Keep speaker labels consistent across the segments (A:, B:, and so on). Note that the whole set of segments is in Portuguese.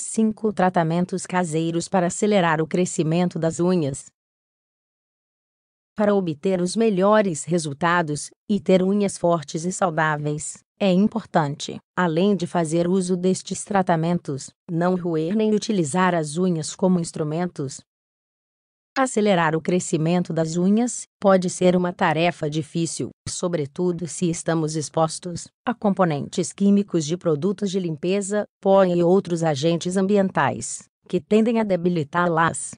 A: 5 tratamentos caseiros para acelerar o crescimento das unhas. Para obter os melhores resultados e ter unhas fortes e saudáveis, é importante, além de fazer uso destes tratamentos, não roer nem utilizar as unhas como instrumentos, Acelerar o crescimento das unhas pode ser uma tarefa difícil, sobretudo se estamos expostos a componentes químicos de produtos de limpeza, pó e outros agentes ambientais, que tendem a debilitá-las.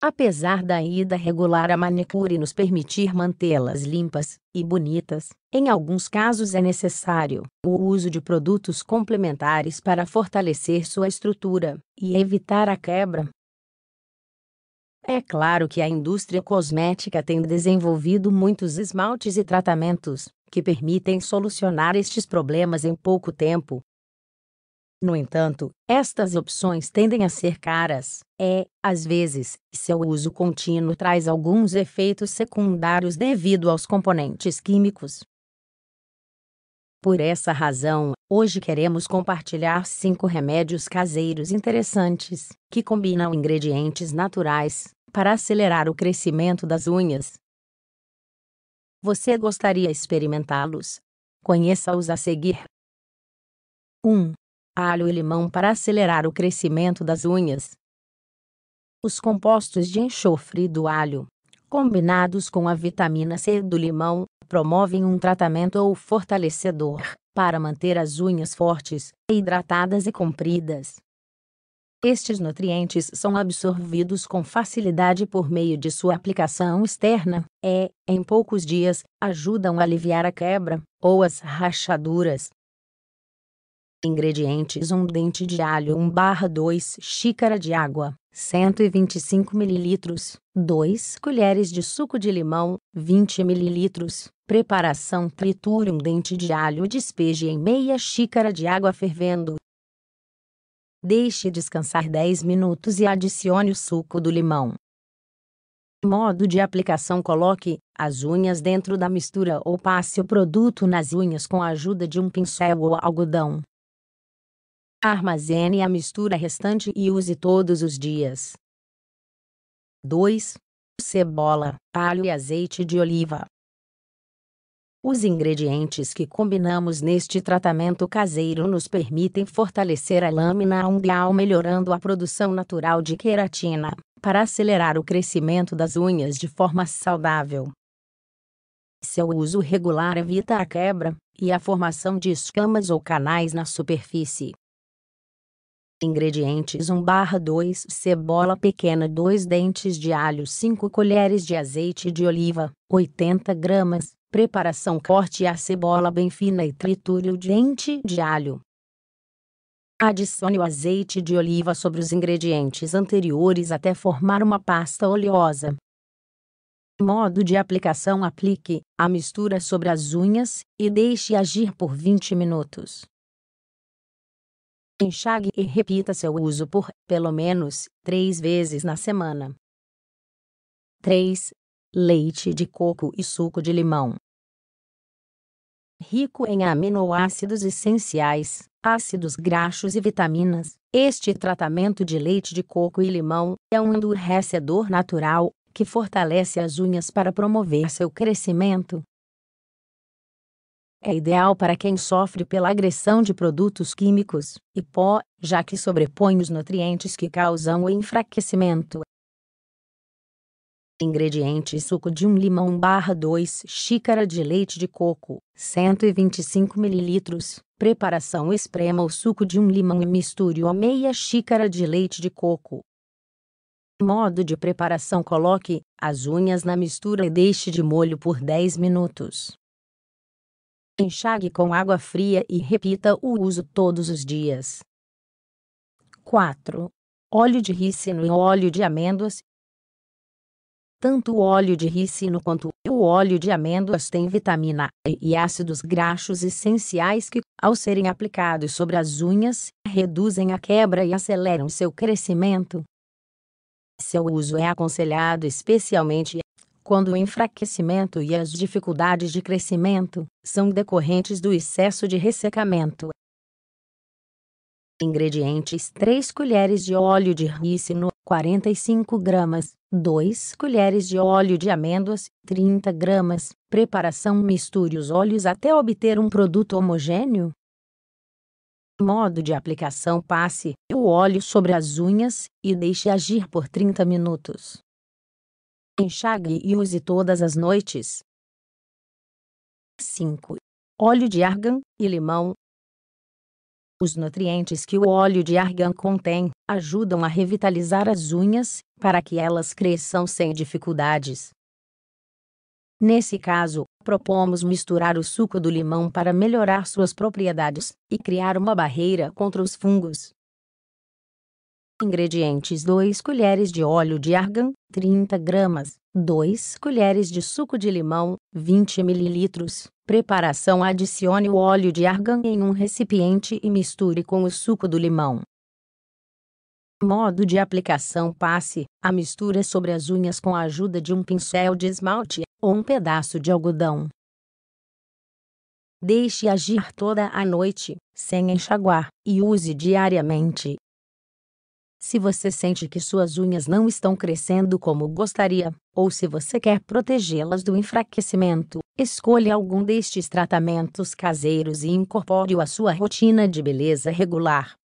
A: Apesar da ida regular à manicure nos permitir mantê-las limpas e bonitas, em alguns casos é necessário o uso de produtos complementares para fortalecer sua estrutura e evitar a quebra é claro que a indústria cosmética tem desenvolvido muitos esmaltes e tratamentos que permitem solucionar estes problemas em pouco tempo. No entanto, estas opções tendem a ser caras, é, às vezes, seu uso contínuo traz alguns efeitos secundários devido aos componentes químicos. Por essa razão, hoje queremos compartilhar cinco remédios caseiros interessantes que combinam ingredientes naturais para acelerar o crescimento das unhas. Você gostaria de experimentá-los? Conheça-os a seguir. 1. Alho e limão para acelerar o crescimento das unhas. Os compostos de enxofre do alho, combinados com a vitamina C do limão, promovem um tratamento ou fortalecedor para manter as unhas fortes, hidratadas e compridas. Estes nutrientes são absorvidos com facilidade por meio de sua aplicação externa e, em poucos dias, ajudam a aliviar a quebra ou as rachaduras. Ingredientes: 1 um dente de alho, 1 barra 2 xícara de água, 125 ml, 2 colheres de suco de limão, 20 ml. Preparação: triture um dente de alho, despeje em meia xícara de água fervendo, Deixe descansar 10 minutos e adicione o suco do limão. Modo de aplicação: coloque as unhas dentro da mistura ou passe o produto nas unhas com a ajuda de um pincel ou algodão. Armazene a mistura restante e use todos os dias. 2. Cebola, alho e azeite de oliva. Os ingredientes que combinamos neste tratamento caseiro nos permitem fortalecer a lâmina ungual, melhorando a produção natural de queratina, para acelerar o crescimento das unhas de forma saudável. Seu uso regular evita a quebra e a formação de escamas ou canais na superfície. Ingredientes 1 barra 2 Cebola pequena 2 dentes de alho 5 colheres de azeite de oliva, 80 gramas Preparação: corte a cebola bem fina e triture o dente de alho. Adicione o azeite de oliva sobre os ingredientes anteriores até formar uma pasta oleosa. Modo de aplicação: aplique a mistura sobre as unhas e deixe agir por 20 minutos. Enxague e repita seu uso por, pelo menos, 3 vezes na semana. 3. Leite de coco e suco de limão rico em aminoácidos essenciais, ácidos graxos e vitaminas. Este tratamento de leite de coco e limão é um endurecedor natural que fortalece as unhas para promover seu crescimento. É ideal para quem sofre pela agressão de produtos químicos e pó, já que sobrepõe os nutrientes que causam o enfraquecimento Ingredientes: suco de um limão barra 2 xícara de leite de coco, 125 ml. Preparação: esprema o suco de um limão e misture-o a meia xícara de leite de coco. Modo de preparação: coloque as unhas na mistura e deixe de molho por 10 minutos. Enxague com água fria e repita o uso todos os dias. 4. Óleo de rícino e óleo de amêndoas tanto o óleo de ricino quanto o óleo de amêndoas têm vitamina E e ácidos graxos essenciais que, ao serem aplicados sobre as unhas, reduzem a quebra e aceleram seu crescimento. Seu uso é aconselhado especialmente quando o enfraquecimento e as dificuldades de crescimento são decorrentes do excesso de ressecamento. Ingredientes: 3 colheres de óleo de rícino, 45 gramas, 2 colheres de óleo de amêndoas, 30 gramas. Preparação misture os óleos até obter um produto homogêneo. Modo de aplicação: passe o óleo sobre as unhas e deixe agir por 30 minutos. Enxague e use todas as noites. 5. Óleo de argan e limão os nutrientes que o óleo de argan contém ajudam a revitalizar as unhas, para que elas cresçam sem dificuldades. Nesse caso, propomos misturar o suco do limão para melhorar suas propriedades e criar uma barreira contra os fungos. Ingredientes 2 colheres de óleo de argan, 30 gramas, 2 colheres de suco de limão, 20 ml, Preparação: adicione o óleo de argan em um recipiente e misture com o suco do limão. Modo de aplicação: passe a mistura sobre as unhas com a ajuda de um pincel de esmalte ou um pedaço de algodão. Deixe agir toda a noite, sem enxaguar, e use diariamente. Se você sente que suas unhas não estão crescendo como gostaria, ou se você quer protegê-las do enfraquecimento, escolha algum destes tratamentos caseiros e incorpore-o à sua rotina de beleza regular.